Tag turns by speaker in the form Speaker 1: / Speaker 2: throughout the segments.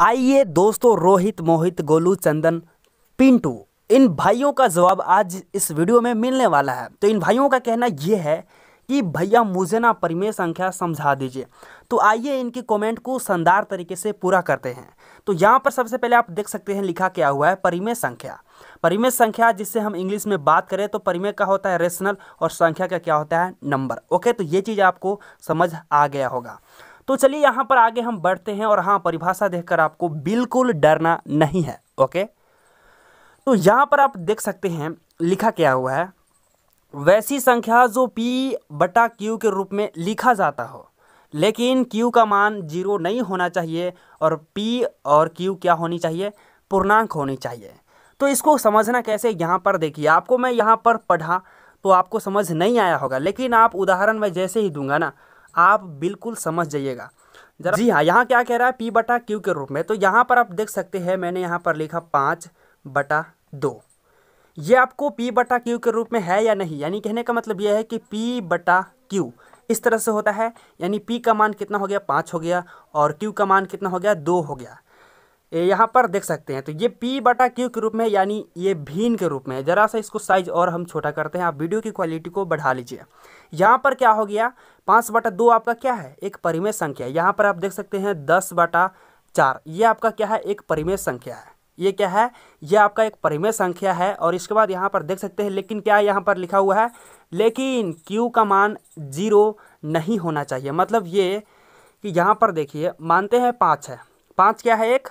Speaker 1: आइए दोस्तों रोहित मोहित गोलू चंदन पिंटू इन भाइयों का जवाब आज इस वीडियो में मिलने वाला है तो इन भाइयों का कहना यह है कि भैया मुझे ना परिमेय संख्या समझा दीजिए तो आइए इनके कमेंट को शानदार तरीके से पूरा करते हैं तो यहाँ पर सबसे पहले आप देख सकते हैं लिखा क्या हुआ है परिमेय संख्या परिमेय संख्या जिससे हम इंग्लिश में बात करें तो परिमेय का होता है रेशनल और संख्या का क्या होता है नंबर ओके तो ये चीज़ आपको समझ आ गया होगा तो चलिए यहाँ पर आगे हम बढ़ते हैं और हाँ परिभाषा देखकर आपको बिल्कुल डरना नहीं है ओके तो यहाँ पर आप देख सकते हैं लिखा क्या हुआ है वैसी संख्या जो पी बटा क्यू के रूप में लिखा जाता हो लेकिन क्यू का मान जीरो नहीं होना चाहिए और पी और क्यू क्या होनी चाहिए पूर्णांक होनी चाहिए तो इसको समझना कैसे यहाँ पर देखिए आपको मैं यहाँ पर पढ़ा तो आपको समझ नहीं आया होगा लेकिन आप उदाहरण में जैसे ही दूंगा ना आप बिल्कुल समझ जाइएगा जी हाँ यहाँ क्या कह रहा है पी बटा क्यू के रूप में तो यहाँ पर आप देख सकते हैं मैंने यहाँ पर लिखा पाँच बटा दो ये आपको पी बटा क्यू के रूप में है या नहीं यानी कहने का मतलब यह है कि पी बटा क्यू इस तरह से होता है यानी पी का मान कितना हो गया पाँच हो गया और क्यू का मान कितना हो गया दो हो गया यहाँ पर देख सकते हैं तो ये पी बटा क्यू के रूप में यानी ये भीन के रूप में ज़रा सा इसको साइज और हम छोटा करते हैं आप वीडियो की क्वालिटी को बढ़ा लीजिए यहाँ पर क्या हो गया पाँच बटा दो आपका क्या है एक परिमेय संख्या यहाँ पर आप देख सकते हैं दस बटा चार ये आपका क्या है एक परिमेय संख्या है ये क्या है ये आपका एक परिमेय संख्या है और इसके बाद यहाँ पर देख सकते हैं लेकिन क्या यहाँ पर लिखा हुआ है लेकिन क्यू का मान जीरो नहीं होना चाहिए मतलब ये कि यहाँ पर देखिए मानते हैं पाँच है पाँच क्या है एक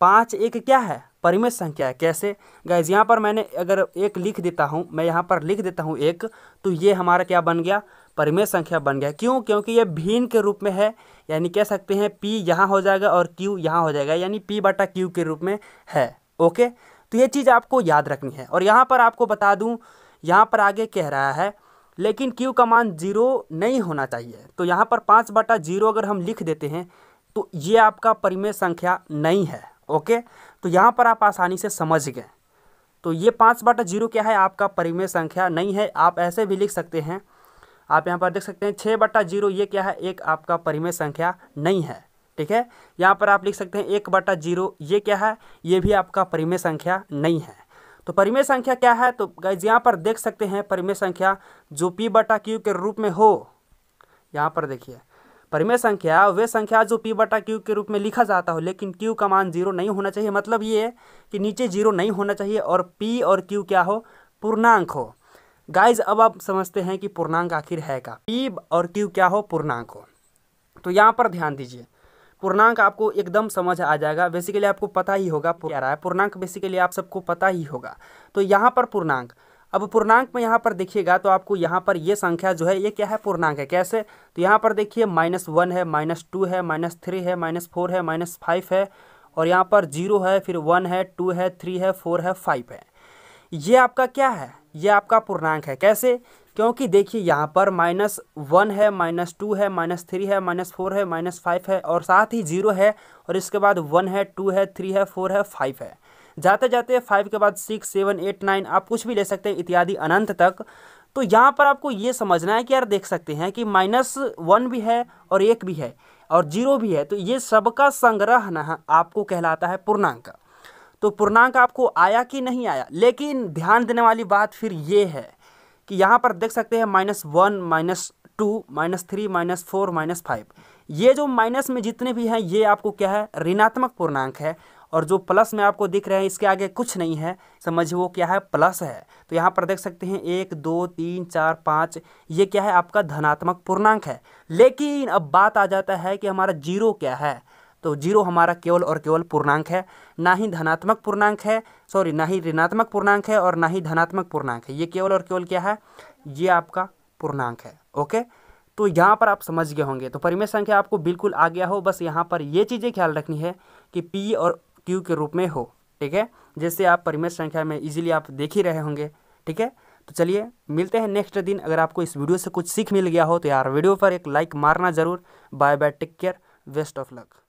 Speaker 1: पाँच एक क्या है परिमेय संख्या है कैसे गैज यहाँ पर मैंने अगर एक लिख देता हूँ मैं यहाँ पर लिख देता हूँ एक तो ये हमारा क्या बन गया परिमेय संख्या बन गया क्यों क्योंकि ये भीन के रूप में है यानी कह सकते हैं पी यहाँ हो जाएगा और क्यू यहाँ हो जाएगा यानी पी बटा क्यू के रूप में है ओके तो ये चीज़ आपको याद रखनी है और यहाँ पर आपको बता दूँ यहाँ पर आगे कह रहा है लेकिन क्यू का मान जीरो नहीं होना चाहिए तो यहाँ पर पाँच बटा जीरो अगर हम लिख देते हैं तो ये आपका परिमेय संख्या नहीं है ओके तो यहाँ पर आप आसानी से समझ गए तो ये पाँच बटा जीरो क्या है आपका परिमेय संख्या नहीं है आप ऐसे भी लिख सकते हैं आप यहाँ पर देख सकते हैं छः बटा जीरो ये क्या है एक आपका परिमेय संख्या नहीं है ठीक है यहाँ पर आप लिख सकते हैं एक बटा जीरो ये क्या है ये भी आपका परिमेय संख्या नहीं है तो परिमेय संख्या क्या है तो गाइज यहाँ पर देख सकते हैं परिमेय संख्या जो पी बटा क्यू के रूप में हो यहाँ पर देखिए परिमेय संख्या वे संख्या जो पी बटा क्यू के रूप में लिखा जाता हो लेकिन क्यू का मान जीरो नहीं होना चाहिए मतलब ये है कि नीचे जीरो नहीं होना चाहिए और पी और क्यू क्या हो पूर्णांक हो गाइज अब आप समझते हैं कि पूर्णांक आखिर है का पी और क्यू क्या हो पूर्णांक हो तो यहाँ पर ध्यान दीजिए पूर्णांक आपको एकदम समझ आ जाएगा बेसिकली आपको पता ही होगा क्या रहा है पूर्णांक बेसिकली आप सबको पता ही होगा तो यहाँ पर पूर्णांक अब पूर्णांक में यहाँ पर देखिएगा तो आपको यहाँ पर ये संख्या जो है ये क्या है पूर्णांक है कैसे तो यहाँ पर देखिए माइनस वन है माइनस टू है माइनस थ्री है माइनस फोर है माइनस फाइव है और यहाँ पर जीरो है फिर वन है टू है थ्री है फोर है फाइव है ये आपका क्या है ये आपका पूर्णांक है कैसे क्योंकि देखिए यहाँ पर माइनस वन है माइनस टू है माइनस थ्री है माइनस फोर है माइनस फाइव है और साथ ही जीरो है और इसके बाद वन है टू है थ्री है फोर है फाइव है जाते जाते फाइव के बाद सिक्स सेवन एट नाइन आप कुछ भी ले सकते हैं इत्यादि अनंत तक तो यहाँ पर आपको ये समझना है कि यार देख सकते हैं कि माइनस वन भी है और एक भी है और जीरो भी है तो ये सबका संग्रह ना आपको कहलाता है पूर्णांक तो पूर्णांक आपको आया कि नहीं आया लेकिन ध्यान देने वाली बात फिर ये है कि यहाँ पर देख सकते हैं minus one minus two minus three minus four minus five ये जो माइनस में जितने भी हैं ये आपको क्या है ऋणात्मक पूर्णांक है और जो प्लस में आपको दिख रहे हैं इसके आगे कुछ नहीं है समझिए वो क्या है प्लस है तो यहाँ पर देख सकते हैं एक दो तीन चार पाँच ये क्या है आपका धनात्मक पूर्णांक है लेकिन अब बात आ जाता है कि हमारा जीरो क्या है तो जीरो हमारा केवल और केवल पूर्णांक है ना ही धनात्मक पूर्णांक है सॉरी ना ही ऋणात्मक पूर्णांक है और ना ही धनात्मक पूर्णांक है ये केवल और केवल क्या है ये आपका पूर्णांक है ओके तो यहाँ पर आप समझ गए होंगे तो परिमेय संख्या आपको बिल्कुल आ गया हो बस यहाँ पर ये चीज़ें ख्याल रखनी है कि पी और क्यू के रूप में हो ठीक है जैसे आप परिमेय संख्या में इजीली आप देख ही रहे होंगे ठीक है तो चलिए मिलते हैं नेक्स्ट दिन अगर आपको इस वीडियो से कुछ सीख मिल गया हो तो यार वीडियो पर एक लाइक मारना ज़रूर bye bye take care best of luck